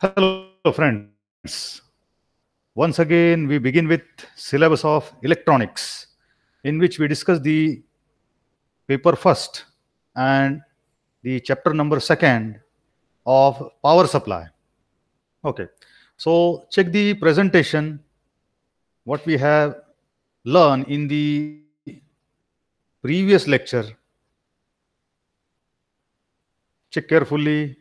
Hello friends. Once again we begin with syllabus of electronics in which we discuss the paper first and the chapter number second of power supply. Okay. So check the presentation what we have learned in the previous lecture. Check carefully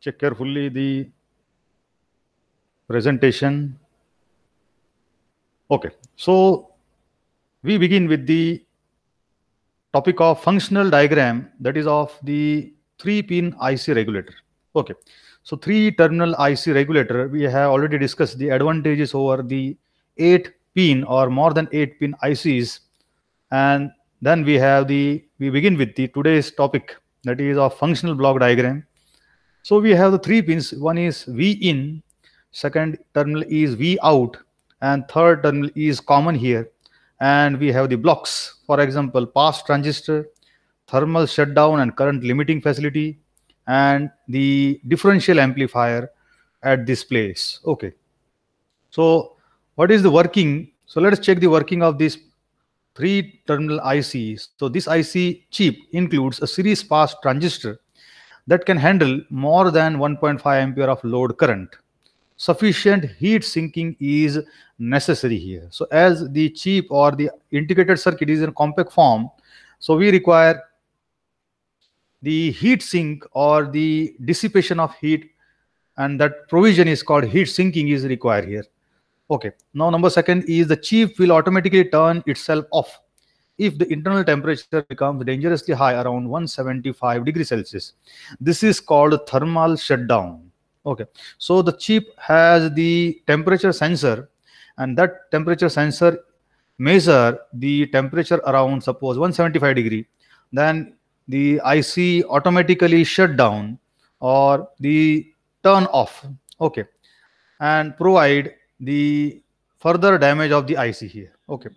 check carefully the presentation. Okay, so we begin with the topic of functional diagram that is of the three pin IC regulator. Okay, so three terminal IC regulator, we have already discussed the advantages over the eight pin or more than eight pin ICs. And then we have the, we begin with the today's topic that is of functional block diagram. So we have the three pins. One is V in, second terminal is V out, and third terminal is common here. And we have the blocks, for example, pass transistor, thermal shutdown and current limiting facility, and the differential amplifier at this place. Okay. So what is the working? So let us check the working of this three terminal ICs. So this IC chip includes a series pass transistor that can handle more than 1.5 ampere of load current. Sufficient heat sinking is necessary here. So as the chip or the integrated circuit is in compact form, so we require the heat sink or the dissipation of heat and that provision is called heat sinking is required here. Okay, now number second is the chip will automatically turn itself off if the internal temperature becomes dangerously high around 175 degrees Celsius. This is called thermal shutdown. Okay, so the chip has the temperature sensor and that temperature sensor measure the temperature around suppose 175 degree then the IC automatically shut down or the turn off okay and provide the further damage of the IC here okay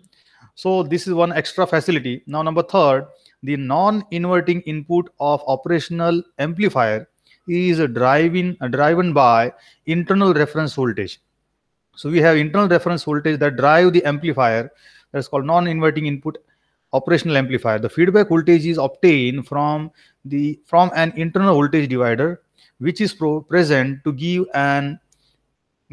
so this is one extra facility. Now, number third, the non-inverting input of operational amplifier is driven driven by internal reference voltage. So we have internal reference voltage that drive the amplifier. That's called non-inverting input operational amplifier. The feedback voltage is obtained from the from an internal voltage divider, which is present to give an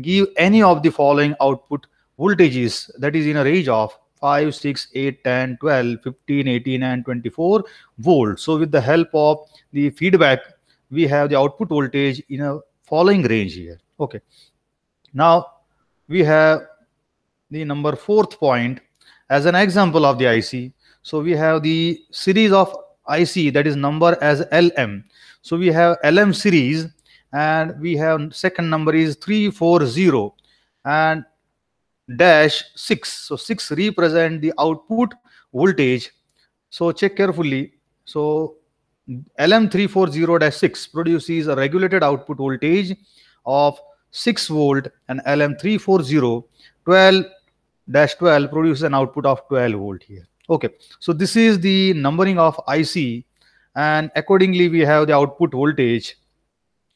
give any of the following output voltages that is in a range of 5 6 8 10 12 15 18 and 24 volt. so with the help of the feedback we have the output voltage in a following range here okay now we have the number fourth point as an example of the IC so we have the series of IC that is number as LM so we have LM series and we have second number is 340 and dash 6 so 6 represent the output voltage so check carefully so lm340-6 produces a regulated output voltage of 6 volt and lm340 12 dash 12 produces an output of 12 volt here okay so this is the numbering of ic and accordingly we have the output voltage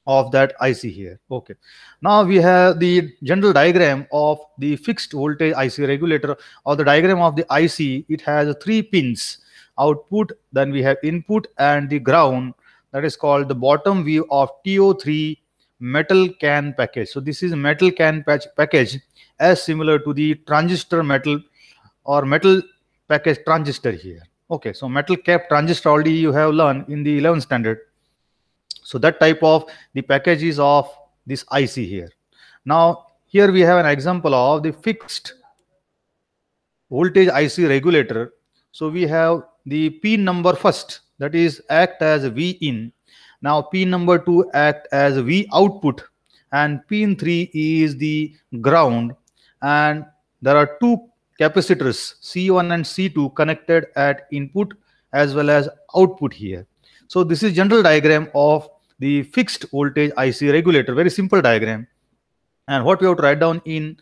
of that IC here. Okay. Now we have the general diagram of the fixed voltage IC regulator or the diagram of the IC. It has three pins, output, then we have input and the ground that is called the bottom view of TO3 metal can package. So this is metal can package as similar to the transistor metal or metal package transistor here. Okay, so metal cap transistor already you have learned in the 11th standard. So that type of the package is of this IC here. Now here we have an example of the fixed voltage IC regulator. So we have the pin number first that is act as V in. Now pin number two act as V output and pin three is the ground and there are two capacitors C1 and C2 connected at input as well as output here. So this is general diagram of the fixed voltage IC regulator, very simple diagram. And what we have to write down in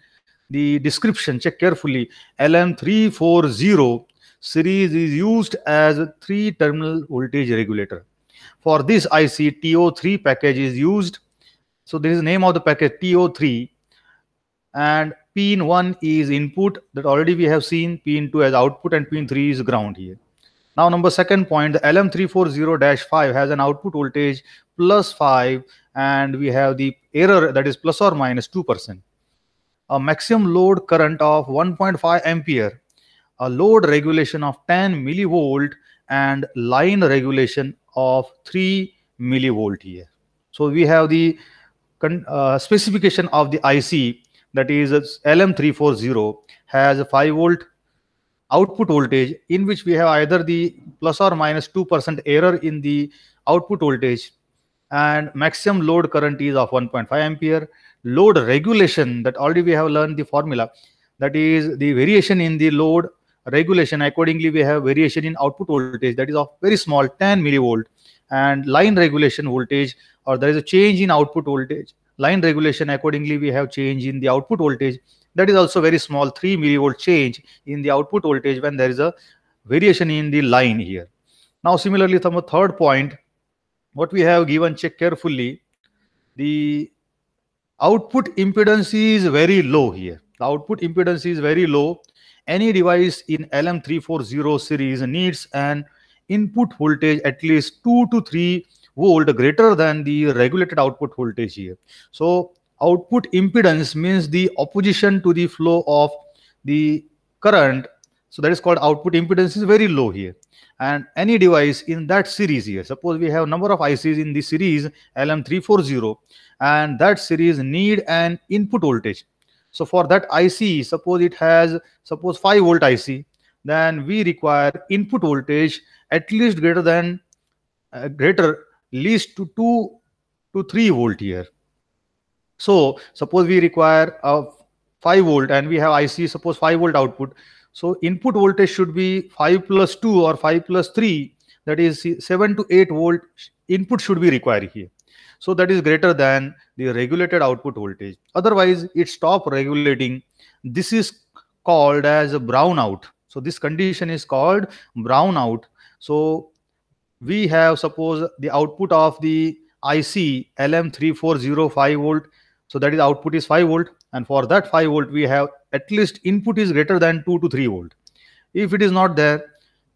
the description, check carefully, LM340 series is used as a three terminal voltage regulator. For this IC, TO3 package is used. So there is name of the package TO3 and pin 1 is input that already we have seen, pin 2 as output and pin 3 is ground here. Now, number second point, the LM340-5 has an output voltage plus 5 and we have the error that is plus or minus 2%. A maximum load current of 1.5 ampere, a load regulation of 10 millivolt and line regulation of 3 millivolt here. So we have the uh, specification of the IC that is LM340 has a 5 volt output voltage in which we have either the plus or minus 2% error in the output voltage and maximum load current is of 1.5 ampere load regulation that already we have learned the formula that is the variation in the load regulation accordingly we have variation in output voltage that is of very small 10 millivolt and line regulation voltage or there is a change in output voltage line regulation accordingly we have change in the output voltage that is also very small 3 millivolt change in the output voltage when there is a variation in the line here now similarly from a third point what we have given check carefully the output impedance is very low here the output impedance is very low any device in lm340 series needs an input voltage at least 2 to 3 volt greater than the regulated output voltage here so output impedance means the opposition to the flow of the current so that is called output impedance is very low here and any device in that series here suppose we have number of ICs in the series LM340 and that series need an input voltage so for that IC suppose it has suppose 5 volt IC then we require input voltage at least greater than uh, greater least to 2 to 3 volt here so suppose we require a 5 volt and we have IC, suppose 5 volt output. So input voltage should be 5 plus 2 or 5 plus 3, that is 7 to 8 volt input should be required here. So that is greater than the regulated output voltage. Otherwise, it stop regulating. This is called as a brownout. So this condition is called brownout. So we have suppose the output of the IC LM3405 volt so that is output is 5 volt. And for that 5 volt, we have at least input is greater than 2 to 3 volt. If it is not there,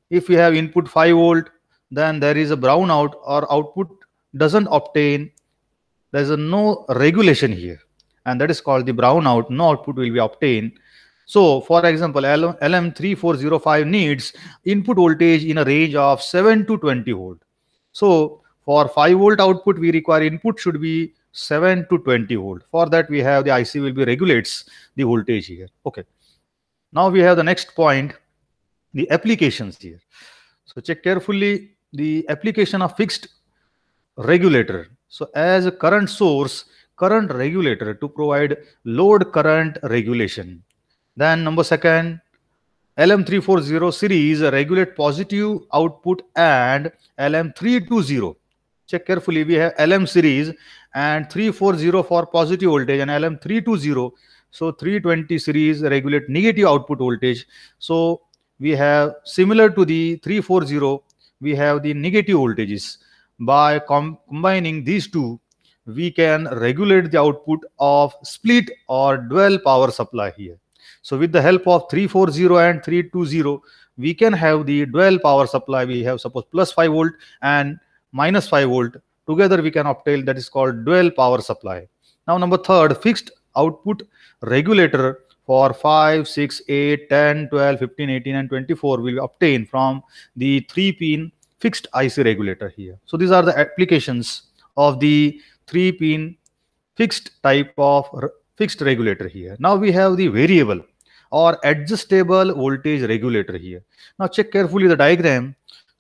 if we have input 5 volt, then there is a brownout or output doesn't obtain. There is no regulation here. And that is called the brownout. No output will be obtained. So, for example, LM3405 needs input voltage in a range of 7 to 20 volt. So, for 5 volt output, we require input should be 7 to 20 volt for that we have the IC will be regulates the voltage here okay now we have the next point the applications here so check carefully the application of fixed regulator so as a current source current regulator to provide load current regulation then number second LM340 series regulate positive output and LM320 check carefully we have lm series and 340 for positive voltage and lm 320 so 320 series regulate negative output voltage so we have similar to the 340 we have the negative voltages by com combining these two we can regulate the output of split or dual power supply here so with the help of 340 and 320 we can have the dual power supply we have suppose plus 5 volt and minus 5 volt together we can obtain that is called dual power supply now number third fixed output regulator for 5 6 8 10 12 15 18 and 24 will be obtained from the 3 pin fixed ic regulator here so these are the applications of the 3 pin fixed type of fixed regulator here now we have the variable or adjustable voltage regulator here now check carefully the diagram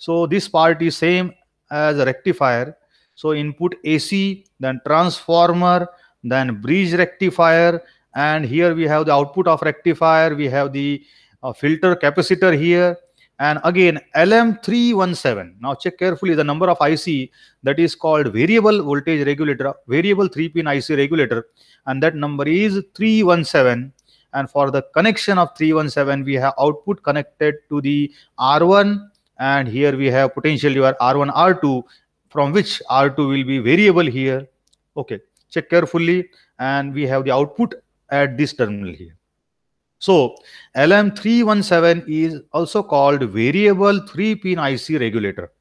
so this part is same as a rectifier. So input AC, then transformer, then bridge rectifier. And here we have the output of rectifier. We have the uh, filter capacitor here. And again, LM317. Now check carefully the number of IC that is called variable voltage regulator, variable 3-pin IC regulator. And that number is 317 and for the connection of 317 we have output connected to the r1 and here we have potential your r1 r2 from which r2 will be variable here okay check carefully and we have the output at this terminal here so lm317 is also called variable 3 pin ic regulator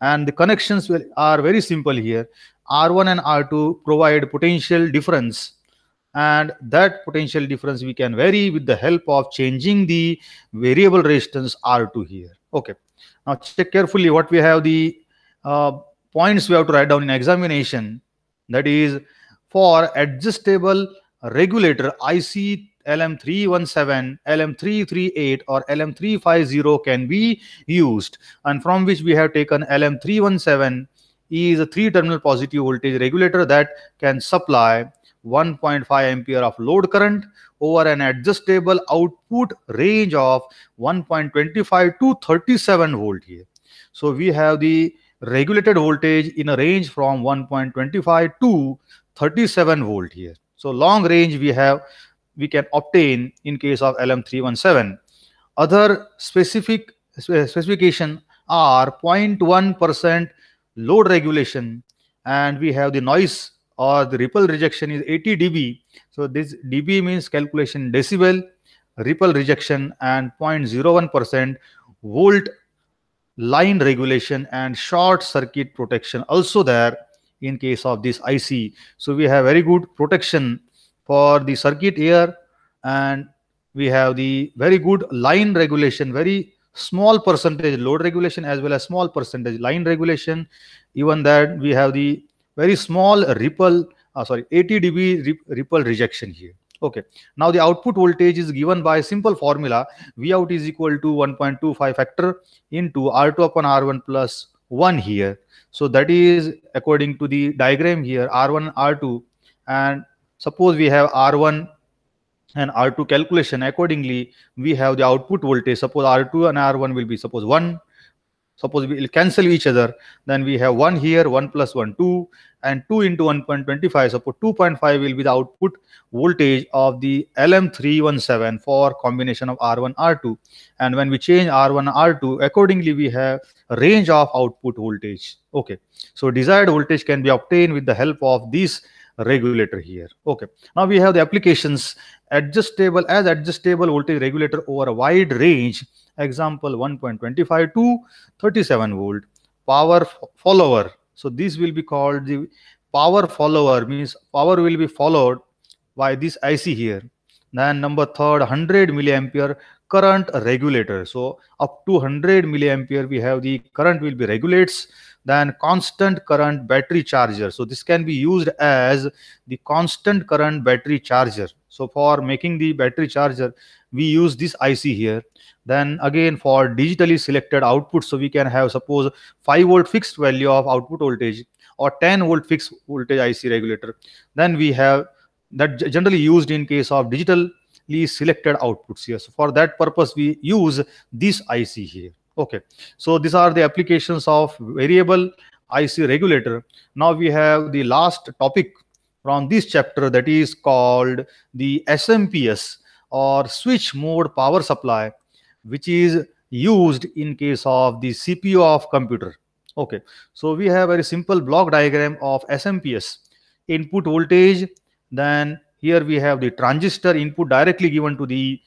and the connections will, are very simple here r1 and r2 provide potential difference and that potential difference we can vary with the help of changing the variable resistance r2 here okay now check carefully what we have the uh, points we have to write down in examination. That is for adjustable regulator IC LM317, LM338 or LM350 can be used and from which we have taken LM317 is a three terminal positive voltage regulator that can supply 1.5 ampere of load current over an adjustable output range of 1.25 to 37 volt here. So we have the regulated voltage in a range from 1.25 to 37 volt here. So long range we have we can obtain in case of LM317. Other specific specification are 0.1% load regulation and we have the noise or the ripple rejection is 80 dB. So this dB means calculation decibel, ripple rejection and 0.01% volt line regulation and short circuit protection also there in case of this IC. So we have very good protection for the circuit here and we have the very good line regulation, very small percentage load regulation as well as small percentage line regulation. Even that we have the very small ripple uh, sorry 80 dB ripple rejection here okay now the output voltage is given by a simple formula v out is equal to 1.25 factor into r2 upon r1 plus 1 here so that is according to the diagram here r1 r2 and suppose we have r1 and r2 calculation accordingly we have the output voltage suppose r2 and r1 will be suppose 1 suppose we will cancel each other then we have 1 here 1 plus 1 2 and 2 into 1.25 so 2.5 will be the output voltage of the lm317 for combination of r1 r2 and when we change r1 r2 accordingly we have range of output voltage okay so desired voltage can be obtained with the help of this regulator here okay now we have the applications adjustable as adjustable voltage regulator over a wide range example 1.25 to 37 volt power follower so this will be called the power follower means power will be followed by this IC here then number third 100 milliampere current regulator so up to 100 milliampere we have the current will be regulates then constant current battery charger so this can be used as the constant current battery charger so for making the battery charger we use this IC here. Then again for digitally selected output, so we can have suppose 5 volt fixed value of output voltage or 10 volt fixed voltage IC regulator. Then we have that generally used in case of digitally selected outputs here. So for that purpose, we use this IC here. Okay, so these are the applications of variable IC regulator. Now we have the last topic from this chapter that is called the SMPS or switch mode power supply which is used in case of the CPU of computer. Okay, so we have a very simple block diagram of SMPS input voltage. Then here we have the transistor input directly given to the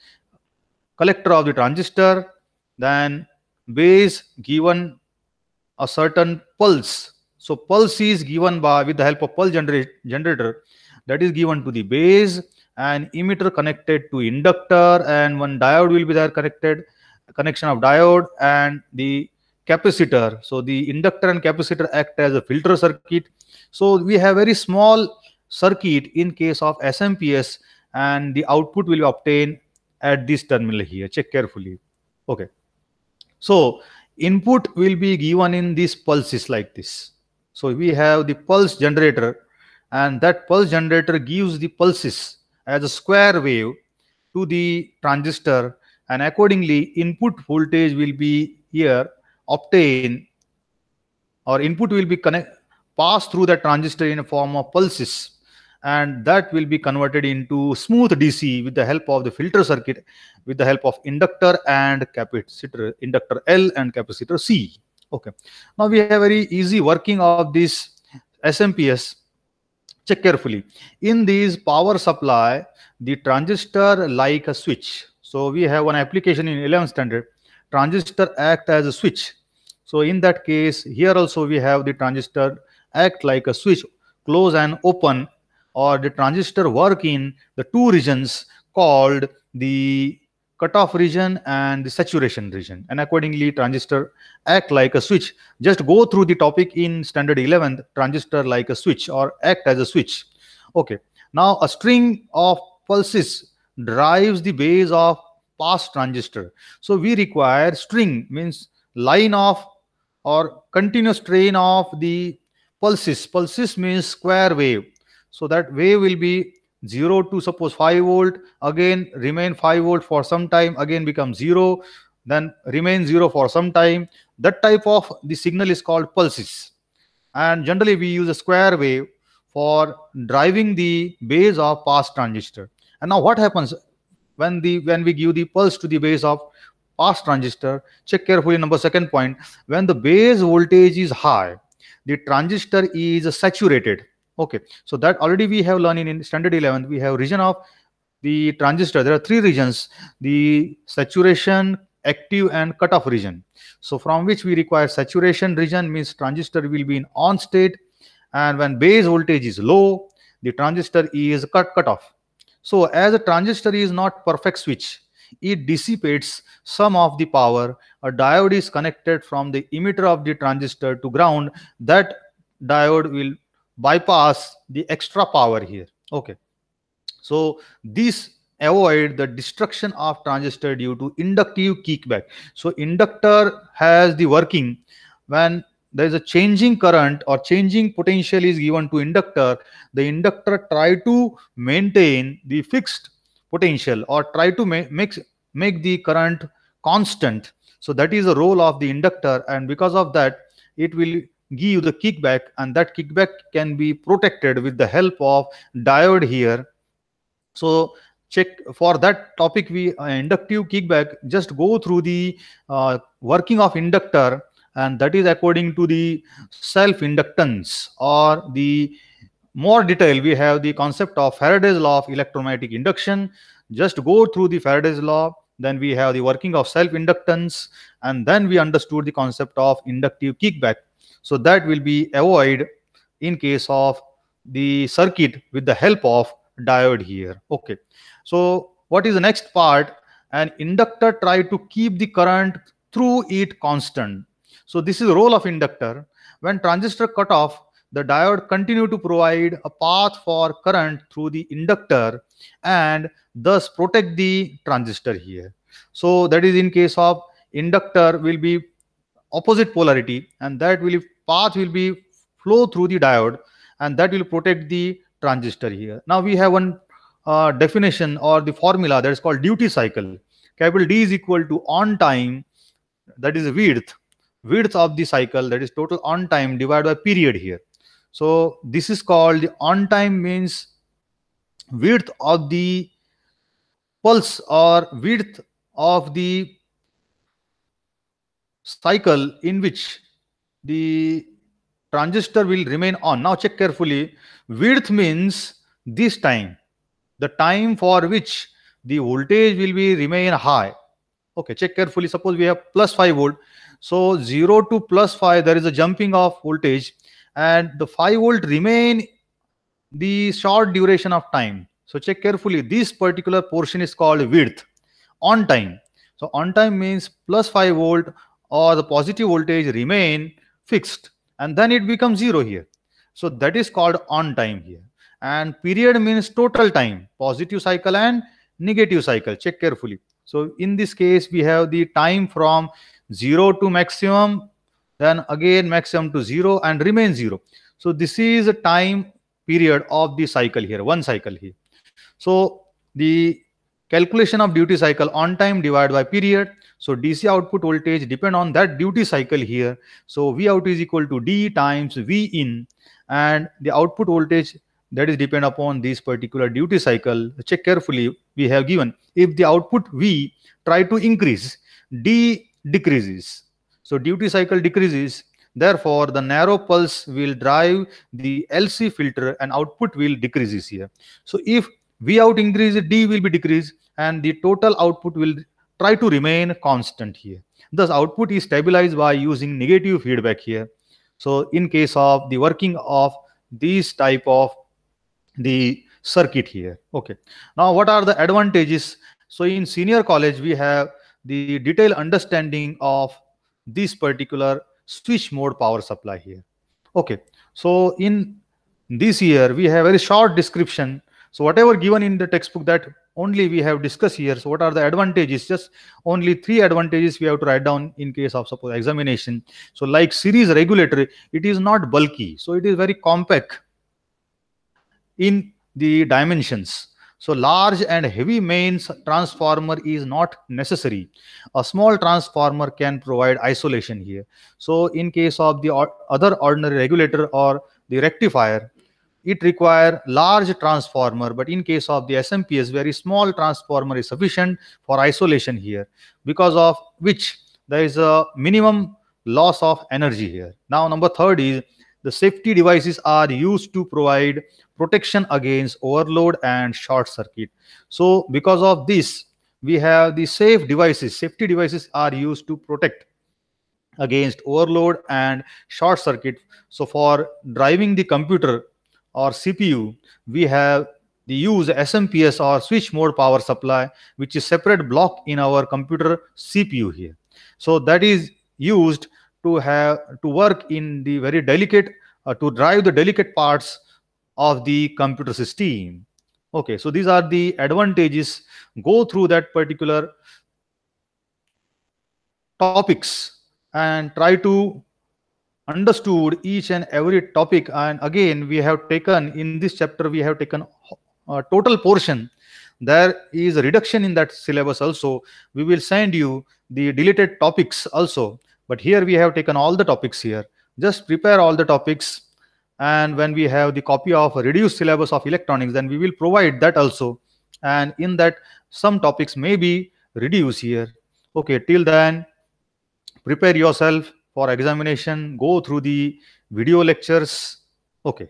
collector of the transistor. Then base given a certain pulse. So pulse is given by with the help of pulse generator that is given to the base an emitter connected to inductor and one diode will be there connected connection of diode and the capacitor so the inductor and capacitor act as a filter circuit so we have very small circuit in case of smps and the output will be obtained at this terminal here check carefully okay so input will be given in these pulses like this so we have the pulse generator and that pulse generator gives the pulses as a square wave to the transistor and accordingly input voltage will be here obtained or input will be connect passed through the transistor in a form of pulses and that will be converted into smooth DC with the help of the filter circuit with the help of inductor and capacitor inductor L and capacitor C okay now we have very easy working of this SMPS check carefully in these power supply the transistor like a switch so we have one application in 11 standard transistor act as a switch so in that case here also we have the transistor act like a switch close and open or the transistor work in the two regions called the cutoff region and the saturation region and accordingly transistor act like a switch just go through the topic in standard 11th transistor like a switch or act as a switch okay now a string of pulses drives the base of pass transistor so we require string means line of or continuous train of the pulses pulses means square wave so that wave will be 0 to suppose 5 volt again remain 5 volt for some time again become 0 then remain 0 for some time that type of the signal is called pulses and generally we use a square wave for driving the base of pass transistor and now what happens when the when we give the pulse to the base of pass transistor check carefully number second point when the base voltage is high the transistor is saturated okay so that already we have learned in, in standard 11 we have region of the transistor there are three regions the saturation active and cutoff region so from which we require saturation region means transistor will be in on state and when base voltage is low the transistor is cut cut off so as a transistor is not perfect switch it dissipates some of the power a diode is connected from the emitter of the transistor to ground that diode will bypass the extra power here okay so this avoid the destruction of transistor due to inductive kickback so inductor has the working when there is a changing current or changing potential is given to inductor the inductor try to maintain the fixed potential or try to make, make the current constant so that is the role of the inductor and because of that it will give you the kickback and that kickback can be protected with the help of diode here so check for that topic we uh, inductive kickback just go through the uh, working of inductor and that is according to the self inductance or the more detail we have the concept of faraday's law of electromagnetic induction just go through the faraday's law then we have the working of self inductance and then we understood the concept of inductive kickback so that will be avoid in case of the circuit with the help of diode here. Okay. So what is the next part? An inductor try to keep the current through it constant. So this is the role of inductor. When transistor cut off, the diode continue to provide a path for current through the inductor and thus protect the transistor here. So that is in case of inductor will be opposite polarity and that will path will be flow through the diode and that will protect the transistor here. Now we have one uh, definition or the formula that is called duty cycle. Capital D is equal to on time, that is width, width of the cycle, that is total on time divided by period here. So this is called the on time means width of the pulse or width of the cycle in which the transistor will remain on. Now check carefully. Width means this time, the time for which the voltage will be remain high. Okay, check carefully. Suppose we have plus 5 volt. So 0 to plus 5, there is a jumping of voltage and the 5 volt remain the short duration of time. So check carefully. This particular portion is called width on time. So on time means plus 5 volt or the positive voltage remain fixed and then it becomes zero here so that is called on time here and period means total time positive cycle and negative cycle check carefully so in this case we have the time from zero to maximum then again maximum to zero and remain zero so this is a time period of the cycle here one cycle here so the Calculation of duty cycle on time divided by period. So DC output voltage depend on that duty cycle here. So V out is equal to D times V in and the output voltage that is depend upon this particular duty cycle. Check carefully we have given. If the output V try to increase, D decreases. So duty cycle decreases. Therefore, the narrow pulse will drive the LC filter and output will decreases here. So if V out increase, D will be decreased and the total output will try to remain constant here. Thus output is stabilized by using negative feedback here. So in case of the working of these type of the circuit here. Okay. Now what are the advantages? So in senior college we have the detailed understanding of this particular switch mode power supply here. Okay. So in this year we have a very short description so whatever given in the textbook that only we have discussed here. So what are the advantages? Just only three advantages we have to write down in case of suppose examination. So like series regulatory, it is not bulky. So it is very compact in the dimensions. So large and heavy mains transformer is not necessary. A small transformer can provide isolation here. So in case of the other ordinary regulator or the rectifier, it require large transformer but in case of the smps very small transformer is sufficient for isolation here because of which there is a minimum loss of energy here now number third is the safety devices are used to provide protection against overload and short circuit so because of this we have the safe devices safety devices are used to protect against overload and short circuit so for driving the computer or CPU, we have the use SMPS or switch mode power supply, which is separate block in our computer CPU here. So that is used to have to work in the very delicate uh, to drive the delicate parts of the computer system. Okay, so these are the advantages. Go through that particular topics and try to understood each and every topic and again we have taken in this chapter we have taken a total portion there is a reduction in that syllabus also we will send you the deleted topics also but here we have taken all the topics here just prepare all the topics and when we have the copy of reduced syllabus of electronics then we will provide that also and in that some topics may be reduced here okay till then prepare yourself for examination, go through the video lectures. Okay.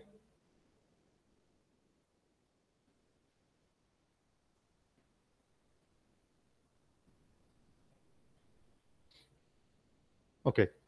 Okay.